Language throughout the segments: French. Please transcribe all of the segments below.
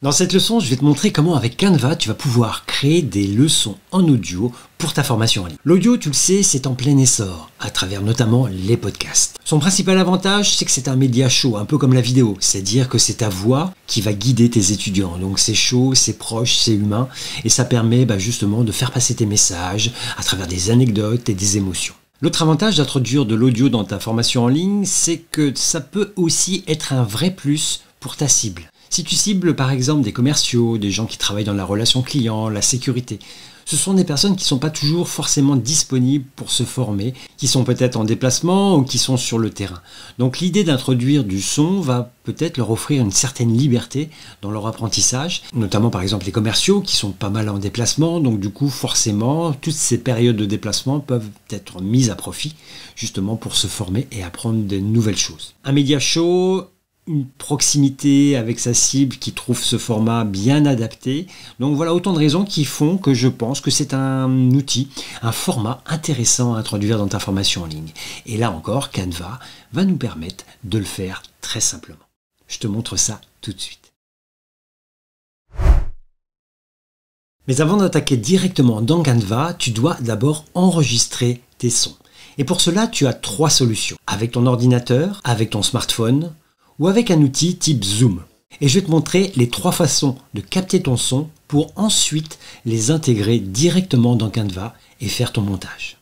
Dans cette leçon, je vais te montrer comment avec Canva, tu vas pouvoir créer des leçons en audio pour ta formation en ligne. L'audio, tu le sais, c'est en plein essor, à travers notamment les podcasts. Son principal avantage, c'est que c'est un média chaud, un peu comme la vidéo, c'est-à-dire que c'est ta voix qui va guider tes étudiants. Donc c'est chaud, c'est proche, c'est humain, et ça permet bah, justement de faire passer tes messages à travers des anecdotes et des émotions. L'autre avantage d'introduire de l'audio dans ta formation en ligne, c'est que ça peut aussi être un vrai plus pour ta cible. Si tu cibles par exemple des commerciaux, des gens qui travaillent dans la relation client, la sécurité, ce sont des personnes qui ne sont pas toujours forcément disponibles pour se former, qui sont peut-être en déplacement ou qui sont sur le terrain. Donc l'idée d'introduire du son va peut-être leur offrir une certaine liberté dans leur apprentissage, notamment par exemple les commerciaux qui sont pas mal en déplacement, donc du coup forcément toutes ces périodes de déplacement peuvent être mises à profit justement pour se former et apprendre de nouvelles choses. Un média chaud une proximité avec sa cible qui trouve ce format bien adapté. Donc voilà autant de raisons qui font que je pense que c'est un outil, un format intéressant à introduire dans ta formation en ligne. Et là encore, Canva va nous permettre de le faire très simplement. Je te montre ça tout de suite. Mais avant d'attaquer directement dans Canva, tu dois d'abord enregistrer tes sons. Et pour cela, tu as trois solutions. Avec ton ordinateur, avec ton smartphone, ou avec un outil type Zoom. Et je vais te montrer les trois façons de capter ton son pour ensuite les intégrer directement dans Canva et faire ton montage.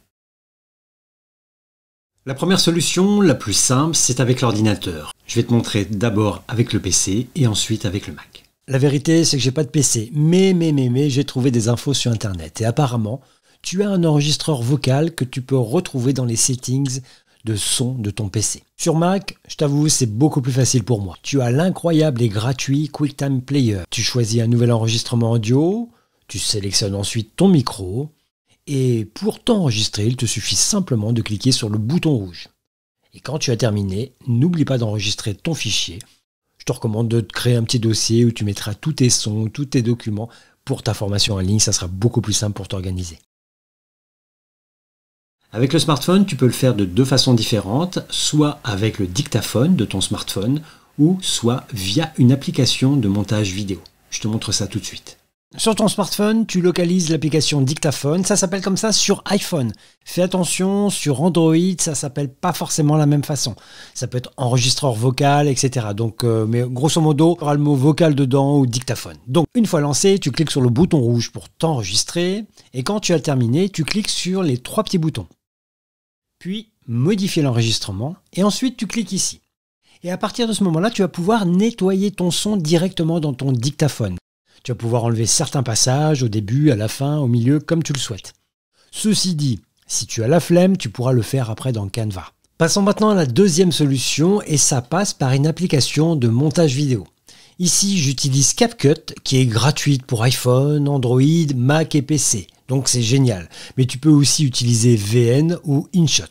La première solution, la plus simple, c'est avec l'ordinateur. Je vais te montrer d'abord avec le PC et ensuite avec le Mac. La vérité, c'est que je j'ai pas de PC, mais mais mais mais j'ai trouvé des infos sur internet et apparemment, tu as un enregistreur vocal que tu peux retrouver dans les settings de son de ton PC. Sur Mac, je t'avoue, c'est beaucoup plus facile pour moi. Tu as l'incroyable et gratuit QuickTime Player. Tu choisis un nouvel enregistrement audio, tu sélectionnes ensuite ton micro, et pour t'enregistrer, il te suffit simplement de cliquer sur le bouton rouge. Et quand tu as terminé, n'oublie pas d'enregistrer ton fichier. Je te recommande de créer un petit dossier où tu mettras tous tes sons, tous tes documents. Pour ta formation en ligne, ça sera beaucoup plus simple pour t'organiser. Avec le smartphone, tu peux le faire de deux façons différentes, soit avec le dictaphone de ton smartphone, ou soit via une application de montage vidéo. Je te montre ça tout de suite. Sur ton smartphone, tu localises l'application Dictaphone, ça s'appelle comme ça sur iPhone. Fais attention, sur Android, ça s'appelle pas forcément la même façon. Ça peut être enregistreur vocal, etc. Donc, euh, mais grosso modo, il y aura le mot vocal dedans ou dictaphone. Donc, une fois lancé, tu cliques sur le bouton rouge pour t'enregistrer, et quand tu as terminé, tu cliques sur les trois petits boutons. Puis, modifier l'enregistrement, et ensuite tu cliques ici. Et à partir de ce moment-là, tu vas pouvoir nettoyer ton son directement dans ton dictaphone. Tu vas pouvoir enlever certains passages au début, à la fin, au milieu, comme tu le souhaites. Ceci dit, si tu as la flemme, tu pourras le faire après dans Canva. Passons maintenant à la deuxième solution et ça passe par une application de montage vidéo. Ici, j'utilise CapCut qui est gratuite pour iPhone, Android, Mac et PC. Donc c'est génial. Mais tu peux aussi utiliser VN ou InShot.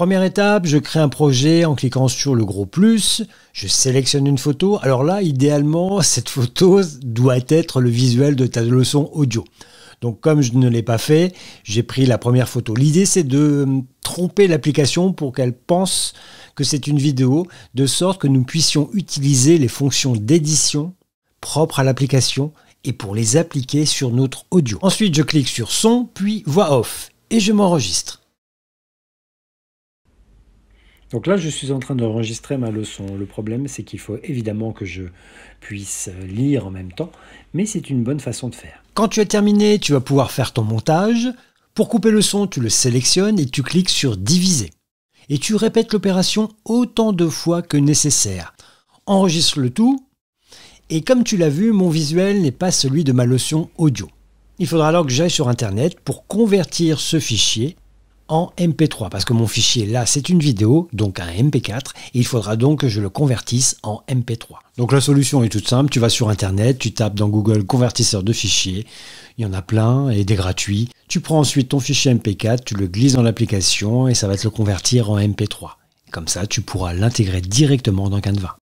Première étape, je crée un projet en cliquant sur le gros plus, je sélectionne une photo. Alors là, idéalement, cette photo doit être le visuel de ta leçon audio. Donc comme je ne l'ai pas fait, j'ai pris la première photo. L'idée c'est de hum, tromper l'application pour qu'elle pense que c'est une vidéo, de sorte que nous puissions utiliser les fonctions d'édition propres à l'application et pour les appliquer sur notre audio. Ensuite je clique sur son, puis voix off, et je m'enregistre. Donc là, je suis en train d'enregistrer ma leçon. Le problème, c'est qu'il faut évidemment que je puisse lire en même temps, mais c'est une bonne façon de faire. Quand tu as terminé, tu vas pouvoir faire ton montage. Pour couper le son, tu le sélectionnes et tu cliques sur Diviser. Et tu répètes l'opération autant de fois que nécessaire. Enregistre le tout. Et comme tu l'as vu, mon visuel n'est pas celui de ma leçon audio. Il faudra alors que j'aille sur Internet pour convertir ce fichier en MP3 parce que mon fichier là c'est une vidéo, donc un MP4, et il faudra donc que je le convertisse en MP3. Donc la solution est toute simple, tu vas sur internet, tu tapes dans Google convertisseur de fichiers, il y en a plein et des gratuits. Tu prends ensuite ton fichier MP4, tu le glisses dans l'application et ça va te le convertir en MP3. Comme ça, tu pourras l'intégrer directement dans Canva.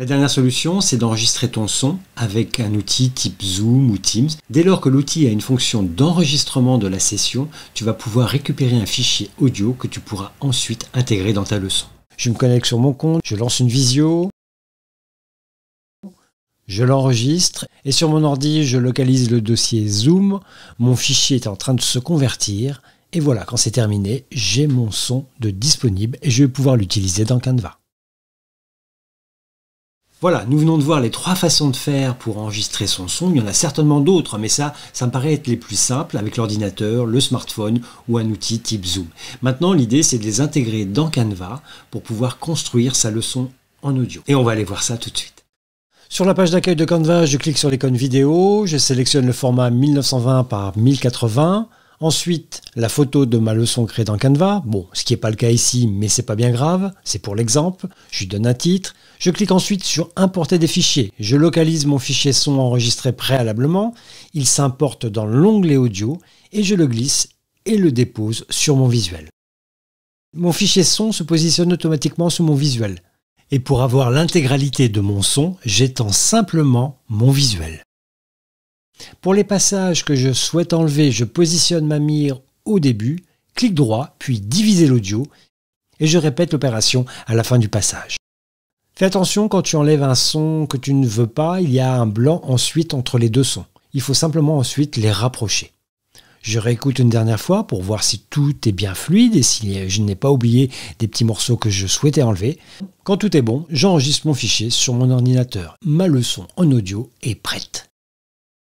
La dernière solution, c'est d'enregistrer ton son avec un outil type Zoom ou Teams. Dès lors que l'outil a une fonction d'enregistrement de la session, tu vas pouvoir récupérer un fichier audio que tu pourras ensuite intégrer dans ta leçon. Je me connecte sur mon compte, je lance une visio, je l'enregistre et sur mon ordi, je localise le dossier Zoom. Mon fichier est en train de se convertir et voilà, quand c'est terminé, j'ai mon son de disponible et je vais pouvoir l'utiliser dans Canva. Voilà, nous venons de voir les trois façons de faire pour enregistrer son son. Il y en a certainement d'autres, mais ça, ça me paraît être les plus simples avec l'ordinateur, le smartphone ou un outil type Zoom. Maintenant, l'idée, c'est de les intégrer dans Canva pour pouvoir construire sa leçon en audio. Et on va aller voir ça tout de suite. Sur la page d'accueil de Canva, je clique sur l'icône vidéo, je sélectionne le format 1920 par 1080. Ensuite, la photo de ma leçon créée dans Canva. Bon, ce qui n'est pas le cas ici, mais c'est pas bien grave, c'est pour l'exemple. Je lui donne un titre. Je clique ensuite sur Importer des fichiers. Je localise mon fichier son enregistré préalablement. Il s'importe dans l'onglet audio et je le glisse et le dépose sur mon visuel. Mon fichier son se positionne automatiquement sous mon visuel. Et pour avoir l'intégralité de mon son, j'étends simplement mon visuel. Pour les passages que je souhaite enlever, je positionne ma mire au début, clique droit, puis diviser l'audio, et je répète l'opération à la fin du passage. Fais attention quand tu enlèves un son que tu ne veux pas, il y a un blanc ensuite entre les deux sons. Il faut simplement ensuite les rapprocher. Je réécoute une dernière fois pour voir si tout est bien fluide et si je n'ai pas oublié des petits morceaux que je souhaitais enlever. Quand tout est bon, j'enregistre mon fichier sur mon ordinateur. Ma leçon en audio est prête.